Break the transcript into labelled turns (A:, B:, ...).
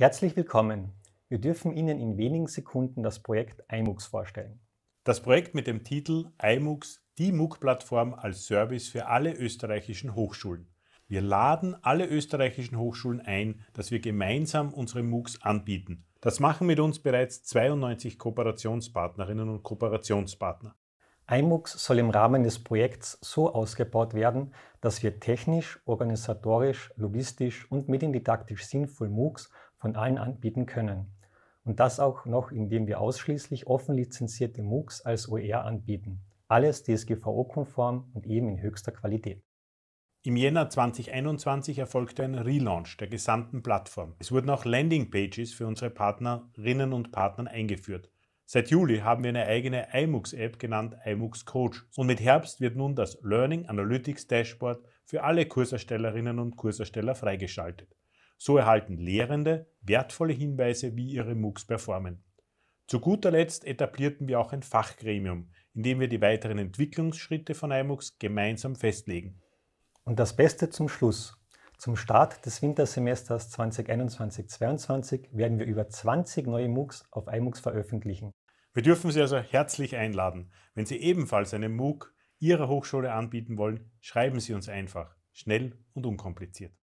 A: Herzlich willkommen. Wir dürfen Ihnen in wenigen Sekunden das Projekt iMOOCs vorstellen.
B: Das Projekt mit dem Titel iMOOCs, die MOOC-Plattform als Service für alle österreichischen Hochschulen. Wir laden alle österreichischen Hochschulen ein, dass wir gemeinsam unsere MOOCs anbieten. Das machen mit uns bereits 92 Kooperationspartnerinnen und Kooperationspartner iMux soll im Rahmen
A: des Projekts so ausgebaut werden, dass wir technisch, organisatorisch, logistisch und mediendidaktisch sinnvoll MOOCs von allen anbieten können. Und das auch noch, indem wir ausschließlich offen lizenzierte MOOCs als OER anbieten. Alles
B: DSGVO-konform und eben in höchster Qualität. Im Jänner 2021 erfolgte ein Relaunch der gesamten Plattform. Es wurden auch Landingpages für unsere Partnerinnen und Partner eingeführt. Seit Juli haben wir eine eigene iMux-App genannt iMux Coach und mit Herbst wird nun das Learning Analytics Dashboard für alle Kurserstellerinnen und Kursersteller freigeschaltet. So erhalten Lehrende wertvolle Hinweise, wie ihre MOOCs performen. Zu guter Letzt etablierten wir auch ein Fachgremium, in dem wir die weiteren Entwicklungsschritte von iMux gemeinsam festlegen.
A: Und das Beste zum Schluss. Zum Start des Wintersemesters 2021-22 werden wir über 20 neue MOOCs auf
B: iMux veröffentlichen. Wir dürfen Sie also herzlich einladen. Wenn Sie ebenfalls einen MOOC Ihrer Hochschule anbieten wollen, schreiben Sie uns einfach, schnell und unkompliziert.